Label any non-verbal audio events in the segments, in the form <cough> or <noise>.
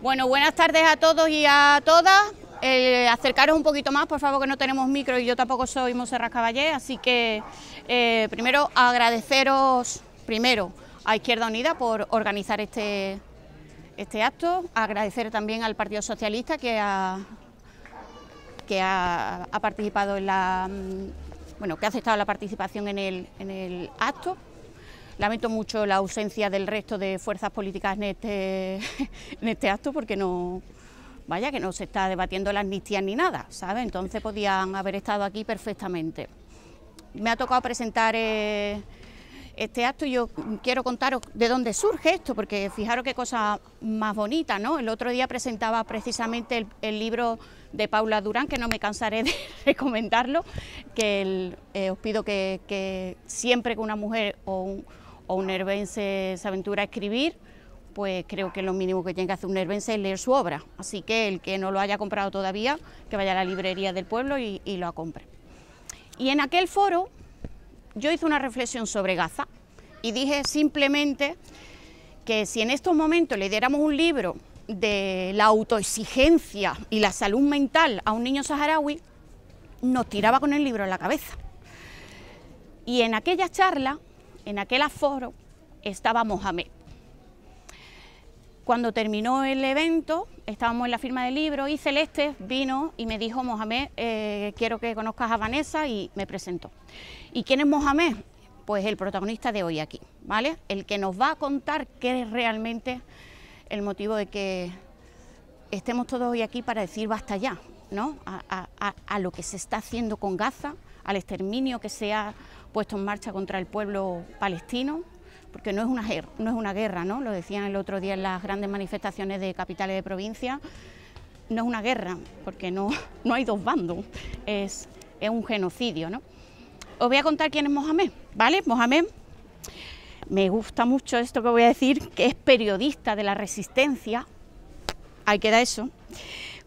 Bueno, buenas tardes a todos y a todas. Eh, acercaros un poquito más, por favor, que no tenemos micro y yo tampoco soy Monserrat Caballé, así que eh, primero agradeceros primero a Izquierda Unida por organizar este, este acto, agradecer también al Partido Socialista que ha, que participado en la mm, bueno, que ha aceptado la participación en el, en el acto Lamento mucho la ausencia del resto de fuerzas políticas en este, <laughs> en este acto porque no, vaya que no se está debatiendo la amnistía ni nada, ¿sabe? Entonces podían haber estado aquí perfectamente. Me ha tocado presentar eh, este acto y yo quiero contaros de dónde surge esto, porque fijaros qué cosa más bonita, ¿no? El otro día presentaba precisamente el, libro de Paula Durán, que no me cansaré de <laughs> recomendarlo, que eh, os pido que, que, siempre que una mujer o un o un herbense se aventura a escribir, pues creo que lo mínimo que tiene que hacer un herbense es leer su obra. Así que el que no lo haya comprado todavía, que vaya a la librería del pueblo y, y lo compre. Y en aquel foro yo hice una reflexión sobre Gaza y dije simplemente que si en estos momentos le diéramos un libro de la autoexigencia y la salud mental a un niño saharaui, nos tiraba con el libro en la cabeza. Y en aquella charla en aquel aforo estaba Mohamed. Cuando terminó el evento, estábamos en la firma del libro y Celeste vino y me dijo, Mohamed, eh, quiero que conozcas a Vanessa y me presentó. ¿Y quién es Mohamed? Pues el protagonista de hoy aquí, ¿vale? El que nos va a contar qué es realmente el motivo de que estemos todos hoy aquí para decir basta ya, ¿no? A, a lo que se está haciendo con Gaza, al exterminio que se ha puesto en marcha contra el pueblo palestino, porque no es una guerra, no es una guerra, ¿no? Lo decían el otro día en las grandes manifestaciones de capitales de provincia. No es una guerra, porque no, <laughs> no hay dos bandos, es, es un genocidio, ¿no? Os voy a contar quién es Mohamed, ¿vale? Mohamed, me gusta mucho esto que voy a decir, que es periodista de la resistencia, ahí queda eso,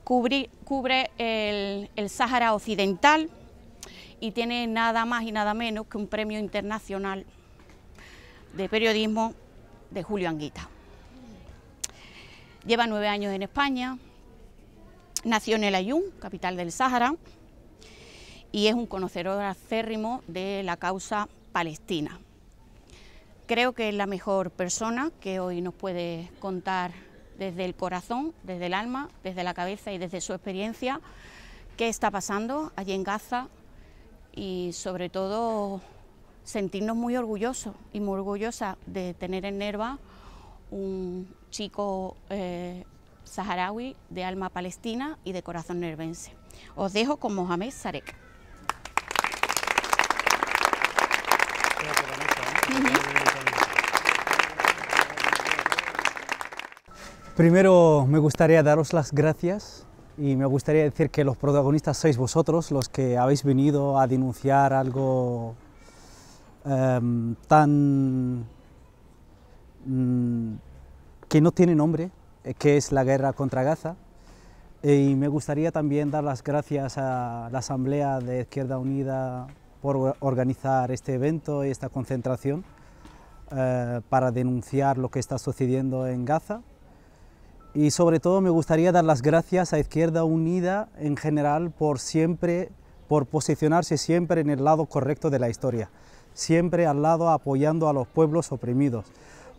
cubre, cubre el, el Sáhara Occidental, y tiene nada más y nada menos que un premio internacional de periodismo de Julio Anguita. Lleva nueve años en España, nació en el Ayun, capital del Sáhara, y es un conocedor acérrimo de la causa palestina. Creo que es la mejor persona que hoy nos puede contar desde el corazón, desde el alma, desde la cabeza y desde su experiencia qué está pasando allí en Gaza, y sobre todo sentirnos muy orgullosos y muy orgullosa de tener en Nerva un chico eh, saharaui de alma palestina y de corazón nervense. Os dejo con Mohamed Sarek. Primero me gustaría daros las gracias y me gustaría decir que los protagonistas sois vosotros, los que habéis venido a denunciar algo em, tan... Mm, que no tiene nombre, eh, que es la guerra contra Gaza. Eh, y me gustaría también dar las gracias a la Asamblea de Izquierda Unida por organizar este evento y esta concentración eh, para denunciar lo que está sucediendo en Gaza y sobre todo me gustaría dar las gracias a Izquierda Unida en general por siempre, por posicionarse siempre en el lado correcto de la historia, siempre al lado apoyando a los pueblos oprimidos,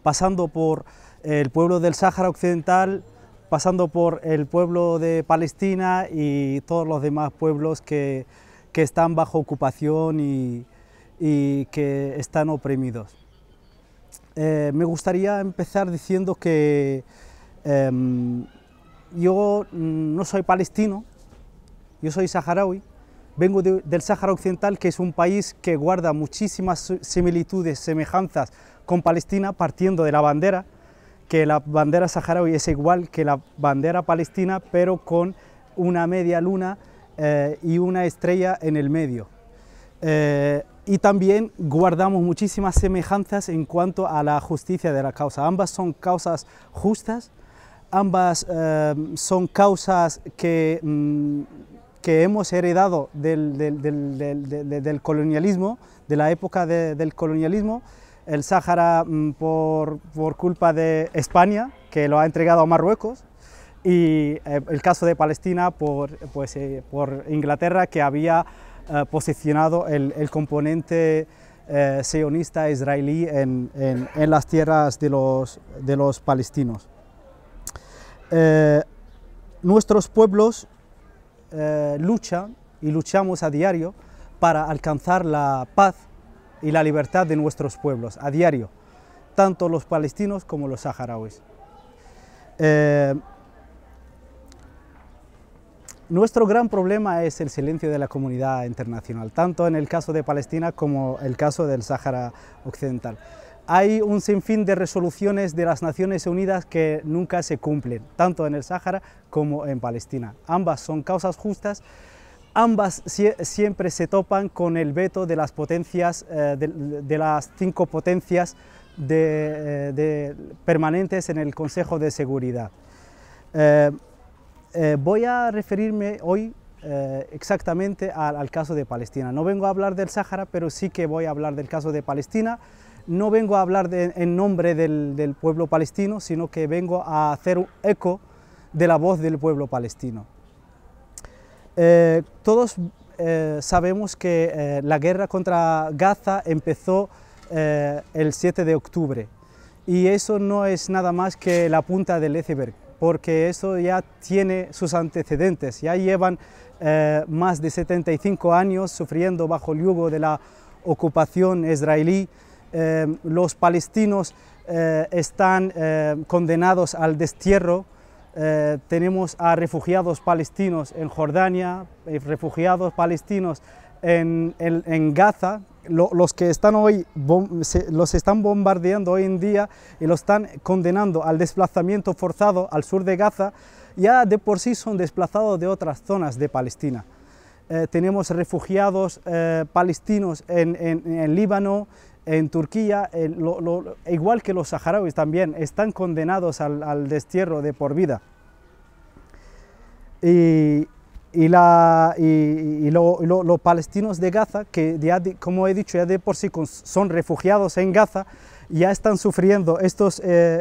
pasando por el pueblo del Sáhara Occidental, pasando por el pueblo de Palestina y todos los demás pueblos que, que están bajo ocupación y, y que están oprimidos. Eh, me gustaría empezar diciendo que Em, yo no soy palestino, yo soy saharaui, vengo del Sáhara Occidental, que es un país que guarda muchísimas similitudes, semejanzas con Palestina, partiendo de la bandera, que la bandera saharaui es igual que la bandera palestina, pero con una media luna eh, y una estrella en el medio. Eh, y también guardamos muchísimas semejanzas en cuanto a la justicia de la causa. Ambas son causas justas, ambas eh, son causas que, mm, que hemos heredado del, colonialismo, de la época del colonialismo. El Sáhara mm, por, culpa de España, que lo ha entregado a Marruecos, y eh, el caso de Palestina por, pues, eh, Inglaterra, que había posicionado el, componente sionista israelí en, las tierras de los palestinos. Eh, nuestros pueblos eh, luchan y luchamos a diario para alcanzar la paz y la libertad de nuestros pueblos, a diario, tanto los palestinos como los saharauis. Eh, nuestro gran problema es el silencio de la comunidad internacional, tanto en el caso de Palestina como el caso del Sáhara Occidental hay un sinfín de resoluciones de las Naciones Unidas que nunca se cumplen, tanto en el Sáhara como en Palestina. Ambas son causas justas, ambas siempre se topan con el veto de las potencias, eh, de, las cinco potencias eh, permanentes en el Consejo de Seguridad. Eh, voy a referirme hoy exactamente al, caso de Palestina. No vengo a hablar del Sáhara, pero sí que voy a hablar del caso de Palestina no vengo a hablar en nombre del, pueblo palestino, sino que vengo a hacer un eco de la voz del pueblo palestino. Eh, todos eh, sabemos que eh, la guerra contra Gaza empezó el 7 de octubre y eso no es nada más que la punta del iceberg, porque eso ya tiene sus antecedentes, ya llevan más de 75 años sufriendo bajo el yugo de la ocupación israelí, eh, los palestinos eh, están eh, condenados al destierro. tenemos a refugiados palestinos en Jordania, refugiados palestinos en, Gaza, los que están hoy, los están bombardeando hoy en día y los están condenando al desplazamiento forzado al sur de Gaza, ya de por sí son desplazados de otras zonas de Palestina. tenemos refugiados palestinos en Líbano, en Turquía, igual que los saharauis también, están condenados al, destierro de por vida. Y, los palestinos de Gaza, que como he dicho, ya de por sí son refugiados en Gaza, ya están sufriendo eh,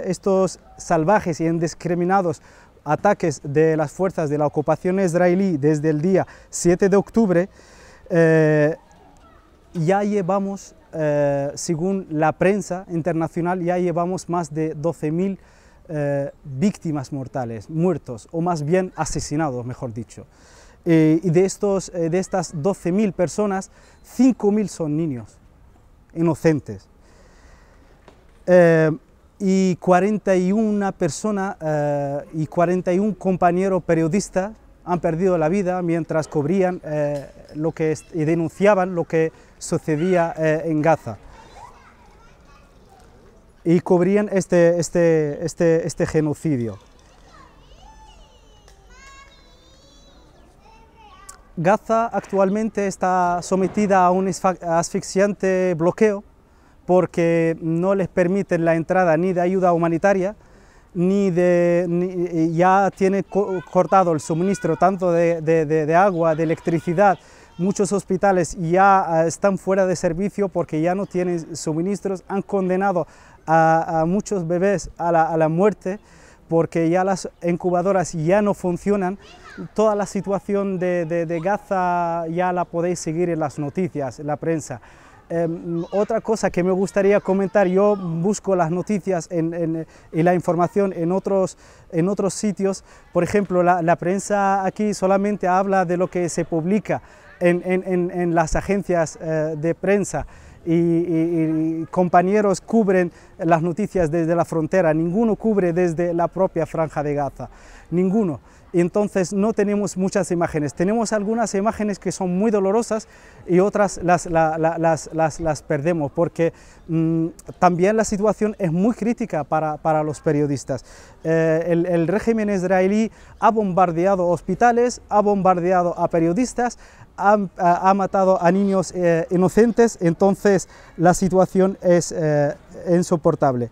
estos, salvajes y indiscriminados ataques de las fuerzas de la ocupación israelí desde el día 7 de octubre, eh, ya llevamos eh, según la prensa internacional, ya llevamos más de 12.000 eh, víctimas mortales, muertos, o más bien asesinados, mejor dicho. Eh, y de, estos, de estas 12.000 personas, 5.000 son niños inocentes. y 41 personas y 41 compañeros periodistas han perdido la vida mientras cubrían eh, lo que y denunciaban lo que sucedía eh, en Gaza. Y cubrían este este, este, este genocidio. Gaza actualmente está sometida a un asfixiante bloqueo porque no les permiten la entrada ni de ayuda humanitaria, ni ya tiene cortado el suministro tanto de, agua, de electricidad. Muchos hospitales ya ah, están fuera de servicio porque ya no tienen suministros. Han condenado a, muchos bebés a la, muerte porque ya las incubadoras ya no funcionan. Toda la situación de, de Gaza ya la podéis seguir en las noticias, en la prensa. Em, otra cosa que me gustaría comentar, yo busco las noticias y la información en otros, sitios. Por ejemplo, la, prensa aquí solamente habla de lo que se publica en, las agencias eh, de prensa. y, compañeros cubren las noticias desde la frontera, ninguno cubre desde la propia franja de Gaza, ninguno entonces no tenemos muchas imágenes. Tenemos algunas imágenes que son muy dolorosas y otras las, perdemos porque mm, también la situación es muy crítica para, los periodistas. Eh, el, régimen israelí ha bombardeado hospitales, ha bombardeado a periodistas, ha, matado a niños eh, inocentes, entonces la situación es eh, insoportable.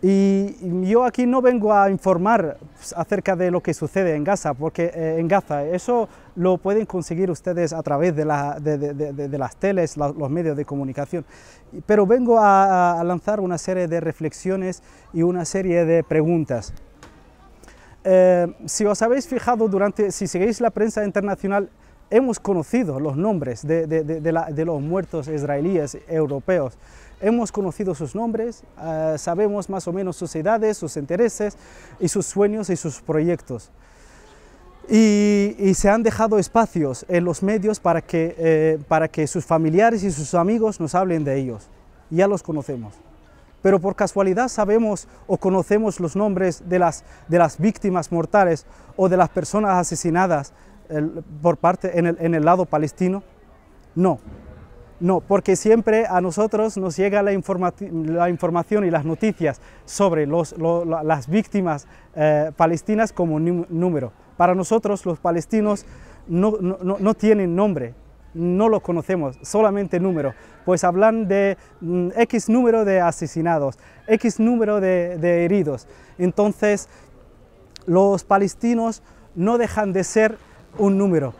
Y yo aquí no vengo a informar pues, acerca de lo que sucede en Gaza, porque eh, en Gaza eso lo pueden conseguir ustedes a través de, las teles, los medios de comunicación. Pero vengo a, lanzar una serie de reflexiones y una serie de preguntas. Eh, si os habéis fijado durante, si seguís la prensa internacional, hemos conocido los nombres de los muertos israelíes europeos. Hemos conocido sus nombres, eh, sabemos más o menos sus edades, sus intereses y sus sueños y sus proyectos. Y, se han dejado espacios en los medios para que, eh, para que sus familiares y sus amigos nos hablen de ellos. Ya los conocemos pero por casualidad sabemos o conocemos los nombres de las, de las víctimas mortales o de las personas asesinadas por parte en el, en el lado palestino? No, no, porque siempre a nosotros nos llega la, información y las noticias sobre las víctimas eh, palestinas como número. Para nosotros los palestinos no, tienen nombre, no los conocemos, solamente número. Pues hablan de mm, X número de asesinados, X número de heridos. Entonces los palestinos no dejan de ser un número.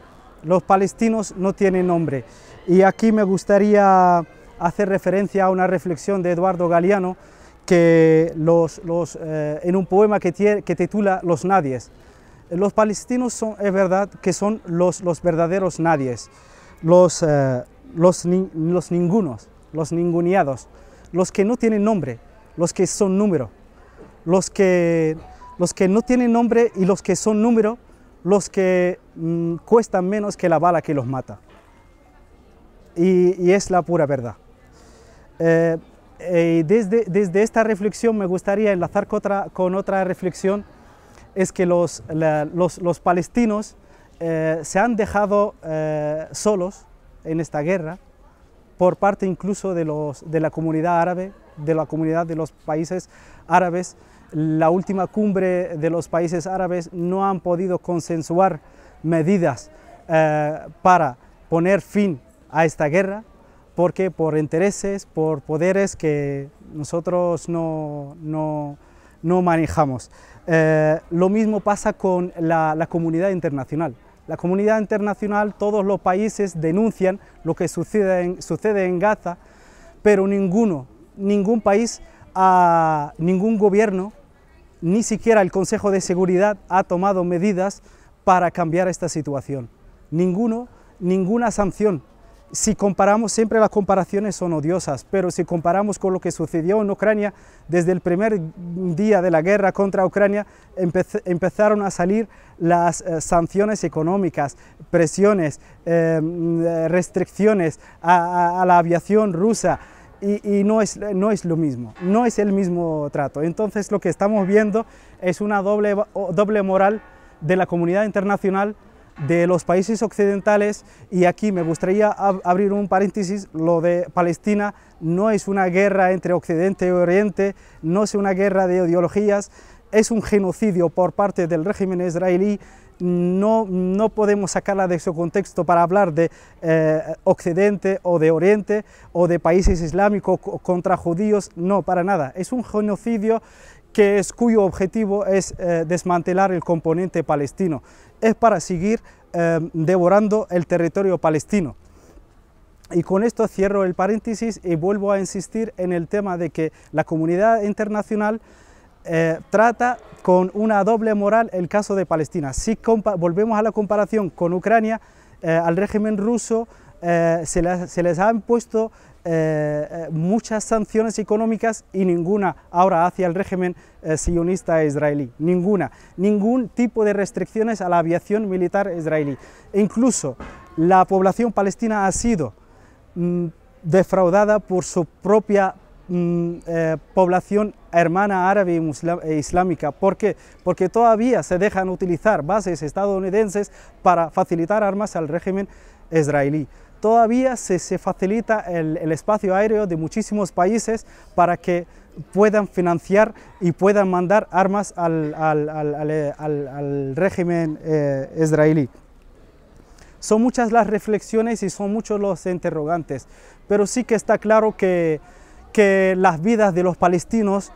Los palestinos no tienen nombre. Y aquí me gustaría hacer referencia a una reflexión de Eduardo Galeano, que eh, en un poema que, titula Los nadies. Los palestinos son, es verdad que son los, verdaderos nadies, los, eh, los, los ningunos, los ninguneados, los que no tienen nombre, los que son número, los que, los que no tienen nombre y los que son número, los que mm, cuestan menos que la bala que los mata y, es la pura verdad. Eh, eh, desde, esta reflexión me gustaría enlazar con otra, reflexión, es que los, palestinos eh, se han dejado solos en esta guerra, por parte incluso de, de la comunidad árabe, de la comunidad de los países árabes. La última cumbre de los países árabes no han podido consensuar medidas para poner fin a esta guerra, porque por intereses, por poderes que nosotros no, manejamos. Eh, lo mismo pasa con la, comunidad internacional. La comunidad internacional, todos los países denuncian lo que sucede en, sucede en Gaza, pero ninguno, ningún país, a ah, ningún gobierno, ni siquiera el Consejo de Seguridad ha tomado medidas para cambiar esta situación. Ninguno, ninguna sanción si comparamos, siempre las comparaciones son odiosas, pero si comparamos con lo que sucedió en Ucrania, desde el primer día de la guerra contra Ucrania empezaron a salir las eh, sanciones económicas, presiones, eh, mm, restricciones a, la aviación rusa. Y, no, es, no es lo mismo, no es el mismo trato. Entonces lo que estamos viendo es una doble, doble moral de la comunidad internacional de los países occidentales y aquí me gustaría abrir un paréntesis, lo de Palestina no es una guerra entre Occidente y Oriente, no es una guerra de ideologías, es un genocidio por parte del régimen israelí, no, podemos sacarla de su contexto para hablar de eh, Occidente o de Oriente o de países islámicos contra judíos, no, para nada, es un genocidio que es, cuyo objetivo es eh, desmantelar el componente palestino es para seguir eh, devorando el territorio palestino. Y con esto cierro el paréntesis y vuelvo a insistir en el tema de que la comunidad internacional eh, trata con una doble moral el caso de Palestina. Si volvemos a la comparación con Ucrania, eh, al régimen ruso se, les, se, les, ha impuesto eh, eh, muchas sanciones económicas y ninguna ahora hacia el régimen eh, sionista israelí, ninguna, ningún tipo de restricciones a la aviación militar israelí. E incluso la población palestina ha sido mm, defraudada por su propia mm, población hermana árabe e islámica. ¿Por qué? Porque todavía se dejan utilizar bases estadounidenses para facilitar armas al régimen israelí todavía se, facilita el, espacio aéreo de muchísimos países para que puedan financiar y puedan mandar armas al, eh, régimen eh, israelí. Son muchas las reflexiones y son muchos los interrogantes, pero sí que está claro que, que las vidas de los palestinos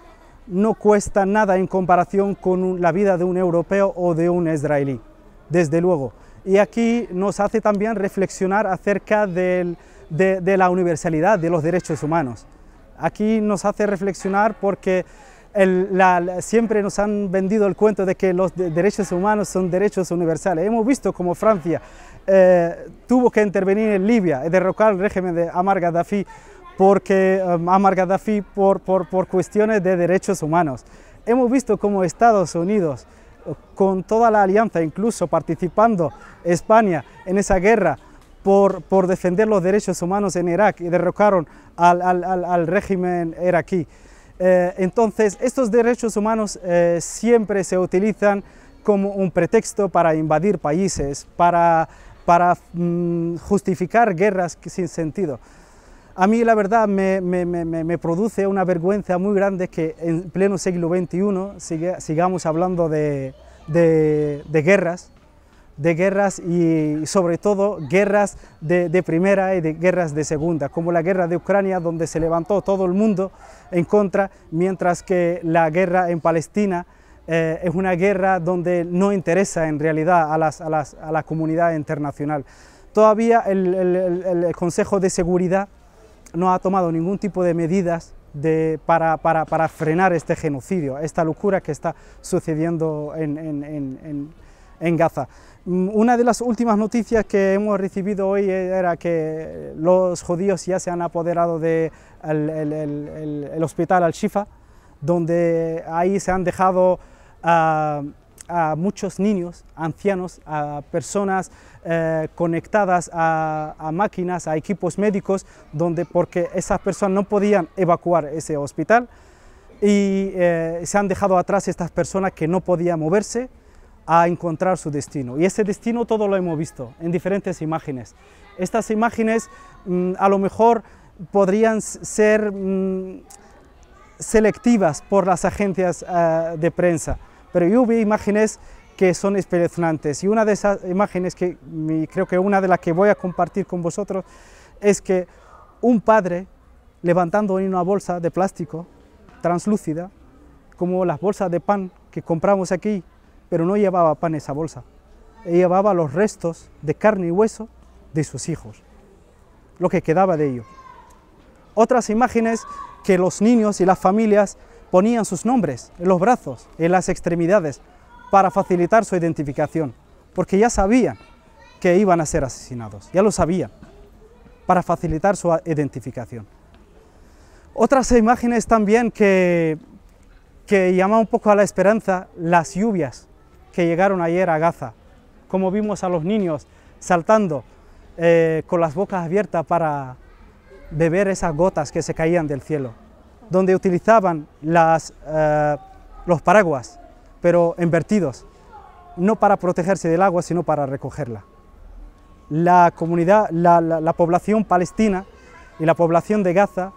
no cuestan nada en comparación con la vida de un europeo o de un israelí, desde luego y aquí nos hace también reflexionar acerca de, la universalidad de los derechos humanos. Aquí nos hace reflexionar porque siempre nos han vendido el cuento de que los derechos humanos son derechos universales. Hemos visto cómo Francia eh, tuvo que intervenir en Libia y derrocar el régimen de Amar Gaddafi porque um, por, cuestiones de derechos humanos. Hemos visto cómo Estados Unidos con toda la alianza, incluso participando España en esa guerra por, defender los derechos humanos en Irak y derrocaron al, régimen iraquí. Eh, entonces, estos derechos humanos eh, siempre se utilizan como un pretexto para invadir países, para, mm, justificar guerras sin sentido. A mí la verdad me, produce una vergüenza muy grande que en pleno siglo XXI sigamos hablando de, guerras, de guerras y sobre todo guerras de, primera y de guerras de segunda, como la guerra de Ucrania donde se levantó todo el mundo en contra, mientras que la guerra en Palestina eh, es una guerra donde no interesa en realidad a, la comunidad internacional. Todavía el Consejo de Seguridad no ha tomado ningún tipo de medidas de, para, frenar este genocidio, esta locura que está sucediendo en, Gaza. Mm, una de las últimas noticias que hemos recibido hoy era que los judíos ya se han apoderado del de el, hospital Al-Shifa, donde ahí se han dejado... Ah, a muchos niños, ancianos, a personas eh, conectadas a, máquinas, a equipos médicos, donde, porque esas personas no podían evacuar ese hospital y eh, se han dejado atrás estas personas que no podían moverse a encontrar su destino. Y ese destino todo lo hemos visto en diferentes imágenes. Estas imágenes mm, a lo mejor podrían ser mm, selectivas por las agencias eh, de prensa, pero yo vi imágenes que son espeluznantes y una de esas imágenes que creo que una de las que voy a compartir con vosotros es que un padre levantando en una bolsa de plástico translúcida como las bolsas de pan que compramos aquí, pero no llevaba pan esa bolsa, llevaba los restos de carne y hueso de sus hijos, lo que quedaba de ellos. Otras imágenes que los niños y las familias ponían sus nombres en los brazos, en las extremidades, para facilitar su identificación, porque ya sabían que iban a ser asesinados, ya lo sabían, para facilitar su identificación. Otras imágenes también que, llaman un poco a la esperanza, las lluvias que llegaron ayer a Gaza, como vimos a los niños saltando eh, con las bocas abiertas para beber esas gotas que se caían del cielo donde utilizaban eh, los paraguas, pero invertidos, no para protegerse del agua, sino para recogerla. La, comunidad, la, población palestina y la población de Gaza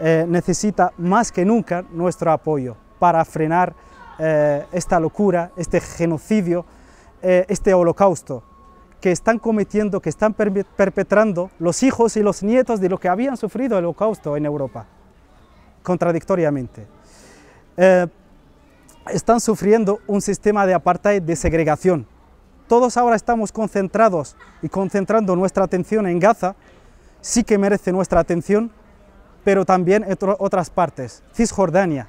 eh, necesita más que nunca nuestro apoyo para frenar eh, esta locura, este genocidio, este holocausto que están cometiendo, que están perpetrando los hijos y los nietos de lo que habían sufrido el holocausto en Europa contradictoriamente. Eh, están sufriendo un sistema de apartheid de segregación. Todos ahora estamos concentrados y concentrando nuestra atención en Gaza, sí que merece nuestra atención, pero también en otras partes, Cisjordania,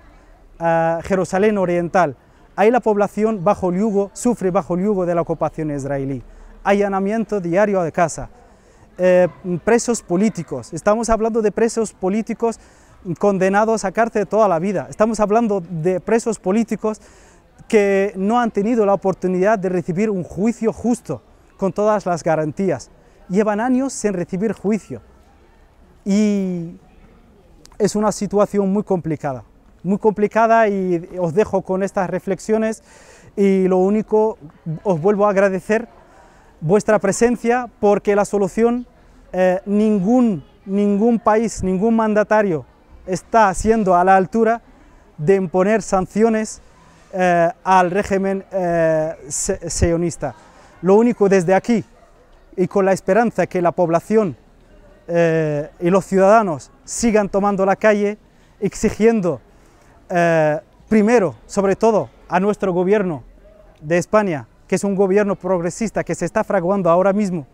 eh, Jerusalén Oriental, ahí la población bajo el yugo, sufre bajo el yugo de la ocupación israelí, allanamiento diario de casa, eh, presos políticos, estamos hablando de presos políticos condenados a cárcel toda la vida. Estamos hablando de presos políticos que no han tenido la oportunidad de recibir un juicio justo, con todas las garantías. Llevan años sin recibir juicio y es una situación muy complicada, muy complicada y os dejo con estas reflexiones y lo único, os vuelvo a agradecer vuestra presencia porque la solución, eh, ningún, ningún país, ningún mandatario está siendo a la altura de imponer sanciones eh, al régimen eh, sionista. Lo único desde aquí, y con la esperanza que la población eh, y los ciudadanos sigan tomando la calle, exigiendo primero, sobre todo, a nuestro gobierno de España, que es un gobierno progresista que se está fraguando ahora mismo,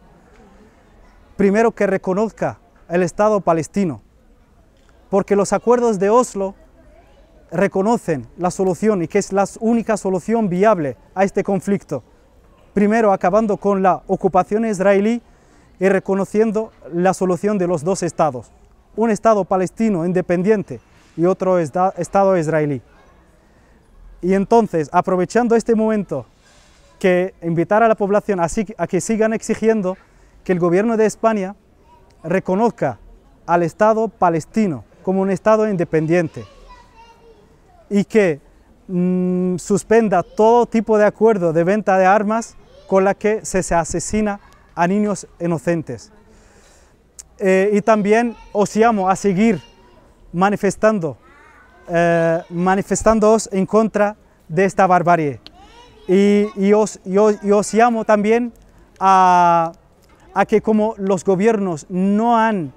primero que reconozca el Estado palestino, porque los acuerdos de Oslo reconocen la solución y que es la única solución viable a este conflicto. Primero, acabando con la ocupación israelí y reconociendo la solución de los dos estados, un estado palestino independiente y otro estado israelí. Y entonces, aprovechando este momento, que invitar a la población a que sigan exigiendo que el gobierno de España reconozca al Estado palestino como un Estado independiente y que mm, suspenda todo tipo de acuerdo de venta de armas con la que se, asesina a niños inocentes. Eh, y también os llamo a seguir manifestando, eh, manifestándoos en contra de esta barbarie. Y, os, llamo también a, que como los gobiernos no han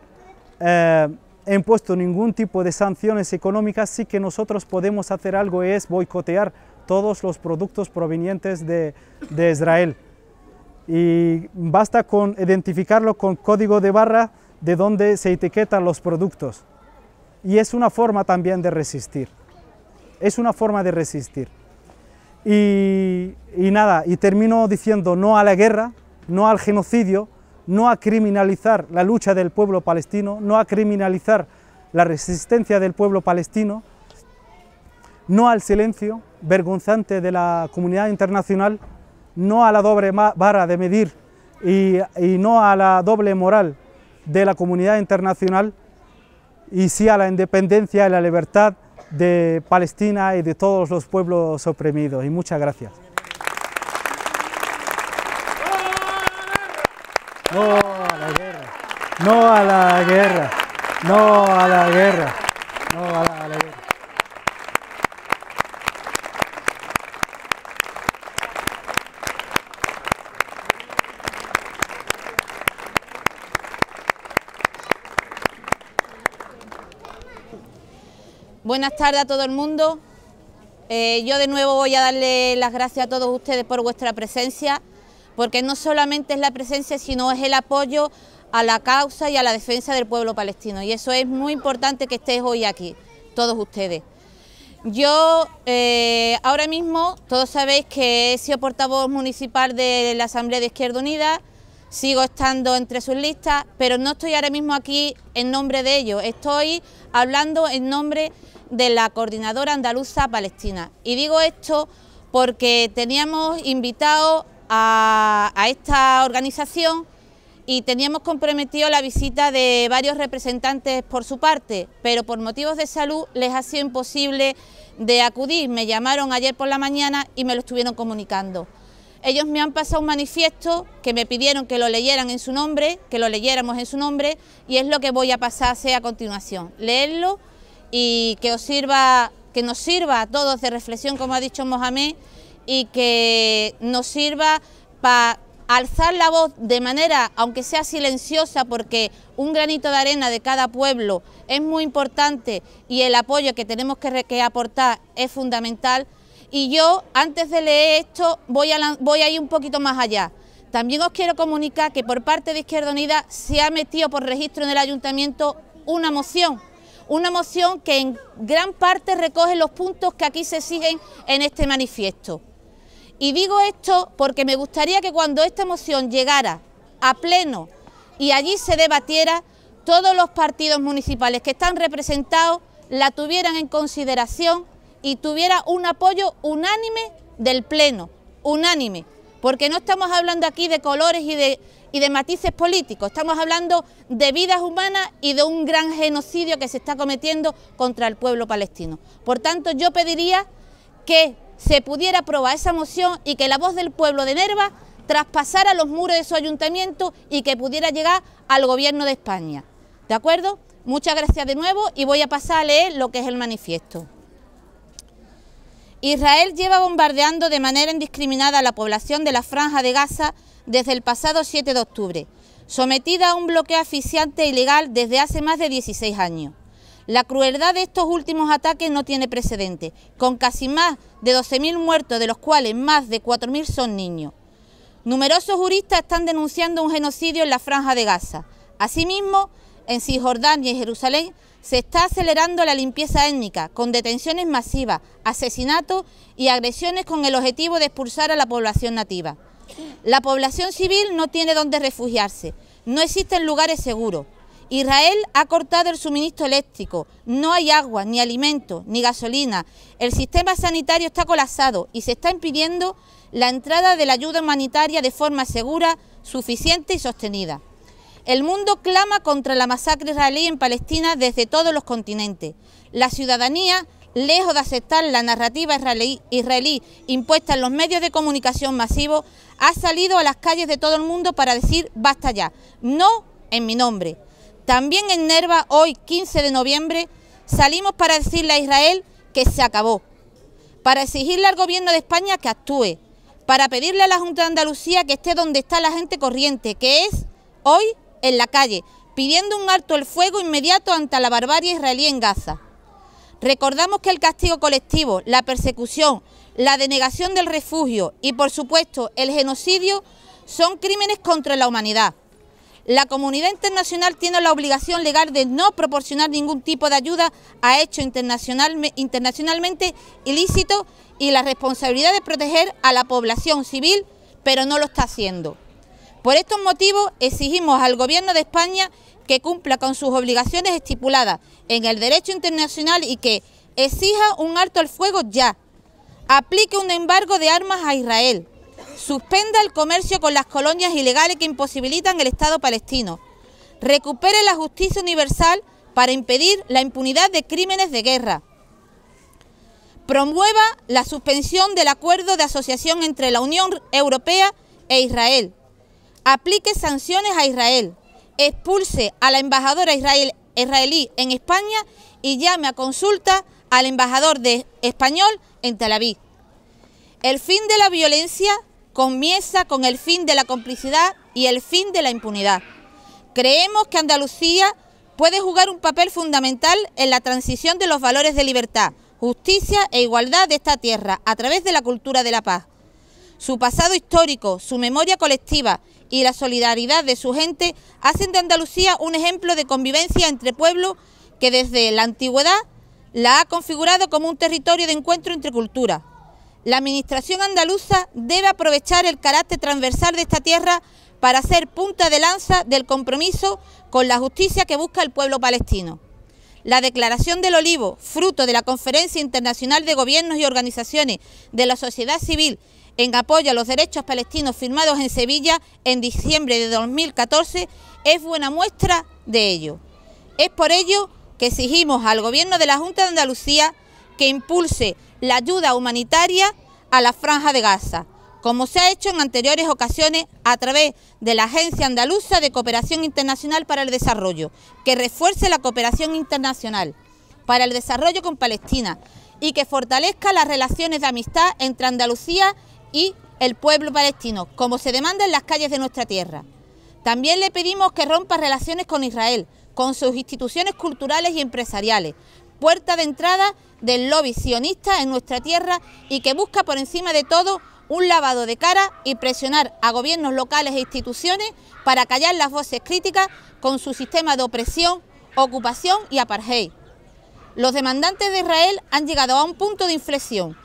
eh, impuesto ningún tipo de sanciones económicas, sí que nosotros podemos hacer algo es boicotear todos los productos provenientes de, Israel. Y basta con identificarlo con código de barra de donde se etiquetan los productos. Y es una forma también de resistir. Es una forma de resistir. Y, y nada, y termino diciendo no a la guerra, no al genocidio, no a criminalizar la lucha del pueblo palestino, no a criminalizar la resistencia del pueblo palestino, no al silencio vergonzante de la comunidad internacional, no a la doble vara de medir y, no a la doble moral de la comunidad internacional, y sí a la independencia y la libertad de Palestina y de todos los pueblos oprimidos. Y muchas gracias. No a la guerra. No a la guerra. No a la guerra. No a la, guerra. Buenas tardes a todo el mundo. Eh, yo de nuevo voy a darle las gracias a todos ustedes por vuestra presencia porque no solamente es la presencia, sino es el apoyo a la causa y a la defensa del pueblo palestino. Y eso es muy importante que estéis hoy aquí, todos ustedes. Yo eh, ahora mismo, todos sabéis que he sido portavoz municipal de la Asamblea de Izquierda Unida, sigo estando entre sus listas, pero no estoy ahora mismo aquí en nombre de ellos, estoy hablando en nombre de la Coordinadora Andaluza Palestina. Y digo esto porque teníamos invitados a, esta organización y teníamos comprometido la visita de varios representantes por su parte, pero por motivos de salud les ha sido imposible de acudir. Me llamaron ayer por la mañana y me lo estuvieron comunicando. Ellos me han pasado un manifiesto que me pidieron que lo leyeran en su nombre, que lo leyéramos en su nombre y es lo que voy a pasar a continuación. Leerlo y que os sirva, que nos sirva a todos de reflexión, como ha dicho Mohamed, y que nos sirva para alzar la voz de manera, aunque sea silenciosa, porque un granito de arena de cada pueblo es muy importante y el apoyo que tenemos que, aportar es fundamental. Y yo, antes de leer esto, voy a, voy a ir un poquito más allá. También os quiero comunicar que por parte de Izquierda Unida se ha metido por registro en el ayuntamiento una moción, una moción que en gran parte recoge los puntos que aquí se exigen en este manifiesto. Y digo esto porque me gustaría que cuando esta moción llegara a pleno y allí se debatiera, todos los partidos municipales que están representados la tuvieran en consideración y tuviera un apoyo unánime del Pleno, unánime, porque no estamos hablando aquí de colores y de, y de matices políticos, estamos hablando de vidas humanas y de un gran genocidio que se está cometiendo contra el pueblo palestino. Por tanto, yo pediría que se pudiera aprobar esa moción y que la voz del pueblo de Nerva traspasara los muros de su ayuntamiento y que pudiera llegar al gobierno de España. ¿De acuerdo? Muchas gracias de nuevo y voy a pasar a leer lo que es el manifiesto. Israel lleva bombardeando de manera indiscriminada a la población de la Franja de Gaza desde el pasado 7 de octubre, sometida a un bloqueo asfixiante ilegal desde hace más de 16 años. La crueldad de estos últimos ataques no tiene precedente, con casi más de 12.000 muertos, de los cuales más de 4.000 son niños. Numerosos juristas están denunciando un genocidio en la franja de Gaza. Asimismo, en Cisjordania y Jerusalén se está acelerando la limpieza étnica, con detenciones masivas, asesinatos y agresiones con el objetivo de expulsar a la población nativa. La población civil no tiene dónde refugiarse, no existen lugares seguros. Israel ha cortado el suministro eléctrico, no hay agua, ni alimentos, ni gasolina. El sistema sanitario está colapsado y se está impidiendo la entrada de la ayuda humanitaria de forma segura, suficiente y sostenida. El mundo clama contra la masacre israelí en Palestina desde todos los continentes. La ciudadanía, lejos de aceptar la narrativa israelí, israelí impuesta en los medios de comunicación masivos, ha salido a las calles de todo el mundo para decir basta ya, no en mi nombre. También en Nerva, hoy 15 de noviembre, salimos para decirle a Israel que se acabó, para exigirle al gobierno de España que actúe, para pedirle a la Junta de Andalucía que esté donde está la gente corriente, que es hoy en la calle, pidiendo un alto el fuego inmediato ante la barbarie israelí en Gaza. Recordamos que el castigo colectivo, la persecución, la denegación del refugio y, por supuesto, el genocidio son crímenes contra la humanidad. La comunidad internacional tiene la obligación legal de no proporcionar ningún tipo de ayuda a hechos internacional, internacionalmente ilícitos y la responsabilidad de proteger a la población civil, pero no lo está haciendo. Por estos motivos exigimos al Gobierno de España que cumpla con sus obligaciones estipuladas en el derecho internacional y que exija un alto al fuego ya, aplique un embargo de armas a Israel, suspenda el comercio con las colonias ilegales que imposibilitan el Estado palestino, recupere la justicia universal para impedir la impunidad de crímenes de guerra, promueva la suspensión del acuerdo de asociación entre la Unión Europea e Israel, aplique sanciones a Israel, expulse a la embajadora israelí en España y llame a consulta al embajador de español en Tel Aviv. El fin de la violencia comienza con el fin de la complicidad y el fin de la impunidad. Creemos que Andalucía puede jugar un papel fundamental en la transición de los valores de libertad, justicia e igualdad de esta tierra a través de la cultura de la paz. Su pasado histórico, su memoria colectiva y la solidaridad de su gente hacen de Andalucía un ejemplo de convivencia entre pueblos que desde la antigüedad la ha configurado como un territorio de encuentro entre culturas. La Administración andaluza debe aprovechar el carácter transversal de esta tierra para ser punta de lanza del compromiso con la justicia que busca el pueblo palestino. La Declaración del Olivo, fruto de la Conferencia Internacional de Gobiernos y Organizaciones de la Sociedad Civil en apoyo a los derechos palestinos firmados en Sevilla en diciembre de 2014, es buena muestra de ello. Es por ello que exigimos al Gobierno de la Junta de Andalucía que impulse la ayuda humanitaria a la franja de Gaza, como se ha hecho en anteriores ocasiones a través de la Agencia Andaluza de Cooperación Internacional para el Desarrollo, que refuerce la cooperación internacional para el desarrollo con Palestina y que fortalezca las relaciones de amistad entre Andalucía y el pueblo palestino, como se demanda en las calles de nuestra tierra. También le pedimos que rompa relaciones con Israel, con sus instituciones culturales y empresariales, puerta de entrada del lobby sionista en nuestra tierra y que busca por encima de todo un lavado de cara y presionar a gobiernos locales e instituciones para callar las voces críticas con su sistema de opresión, ocupación y apartheid. Los demandantes de Israel han llegado a un punto de inflexión.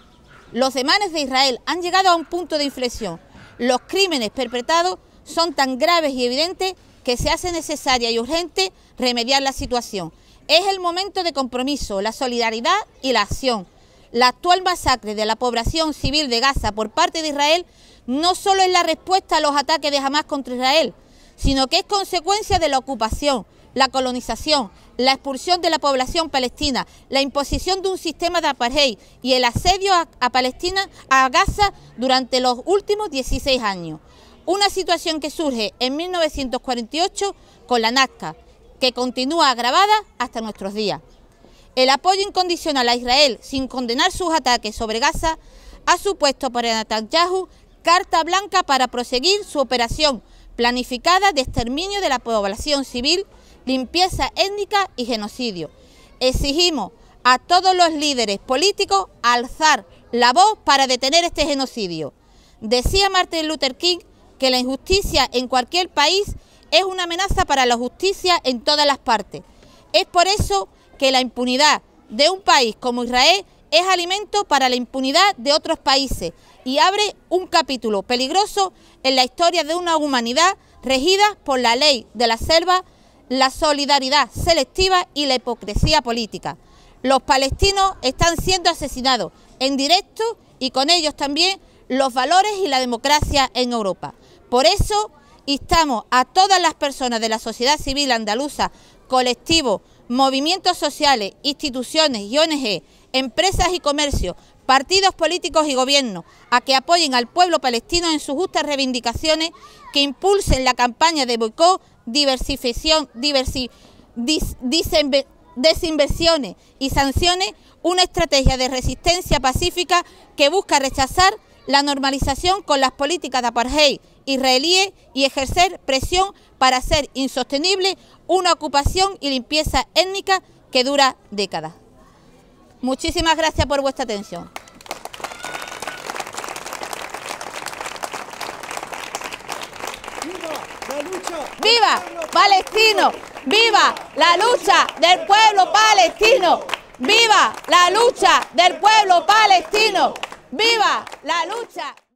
Los demanes de Israel han llegado a un punto de inflexión. Los crímenes perpetrados son tan graves y evidentes que se hace necesaria y urgente remediar la situación. Es el momento de compromiso, la solidaridad y la acción. La actual masacre de la población civil de Gaza por parte de Israel no solo es la respuesta a los ataques de Hamas contra Israel, sino que es consecuencia de la ocupación, la colonización, la expulsión de la población palestina, la imposición de un sistema de apartheid y el asedio a, Palestina, a Gaza, durante los últimos 16 años. Una situación que surge en 1948 con la Nazca, que continúa agravada hasta nuestros días. El apoyo incondicional a Israel sin condenar sus ataques sobre Gaza ha supuesto para Netanyahu carta blanca para proseguir su operación planificada de exterminio de la población civil, limpieza étnica y genocidio. Exigimos a todos los líderes políticos alzar la voz para detener este genocidio. Decía Martin Luther King que la injusticia en cualquier país es una amenaza para la justicia en todas las partes. Es por eso que la impunidad de un país como Israel es alimento para la impunidad de otros países y abre un capítulo peligroso en la historia de una humanidad regida por la ley de la selva, la solidaridad selectiva y la hipocresía política. Los palestinos están siendo asesinados en directo y con ellos también los valores y la democracia en Europa. Por eso Instamos a todas las personas de la sociedad civil andaluza, colectivos, movimientos sociales, instituciones y ONG, empresas y comercios, partidos políticos y gobiernos, a que apoyen al pueblo palestino en sus justas reivindicaciones, que impulsen la campaña de boicot, diversificación, desinversiones y sanciones, una estrategia de resistencia pacífica que busca rechazar la normalización con las políticas de apartheid israelíes y ejercer presión para hacer insostenible una ocupación y limpieza étnica que dura décadas. Muchísimas gracias por vuestra atención. ¡Viva Palestino! ¡Viva la lucha del pueblo palestino! ¡Viva la lucha del pueblo palestino! ¡Viva la lucha!